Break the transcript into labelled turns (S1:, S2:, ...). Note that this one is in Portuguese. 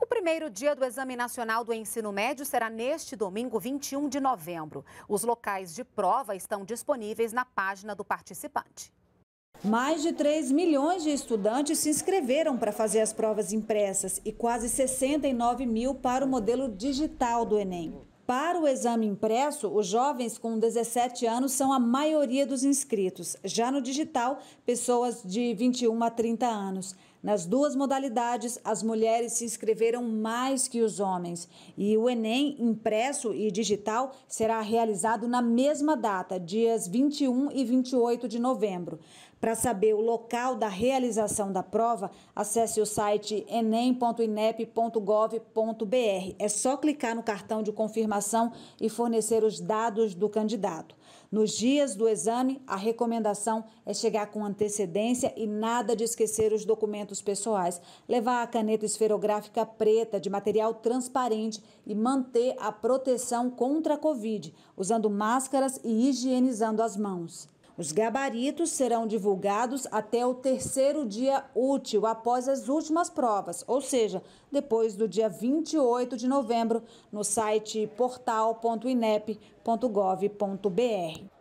S1: O primeiro dia do Exame Nacional do Ensino Médio será neste domingo, 21 de novembro. Os locais de prova estão disponíveis na página do participante.
S2: Mais de 3 milhões de estudantes se inscreveram para fazer as provas impressas e quase 69 mil para o modelo digital do Enem. Para o exame impresso, os jovens com 17 anos são a maioria dos inscritos. Já no digital, pessoas de 21 a 30 anos. Nas duas modalidades, as mulheres se inscreveram mais que os homens e o Enem impresso e digital será realizado na mesma data, dias 21 e 28 de novembro. Para saber o local da realização da prova, acesse o site enem.inep.gov.br. É só clicar no cartão de confirmação e fornecer os dados do candidato. Nos dias do exame, a recomendação é chegar com antecedência e nada de esquecer os documentos documentos pessoais, levar a caneta esferográfica preta de material transparente e manter a proteção contra a Covid, usando máscaras e higienizando as mãos. Os gabaritos serão divulgados até o terceiro dia útil após as últimas provas, ou seja, depois do dia 28 de novembro, no site portal.inep.gov.br.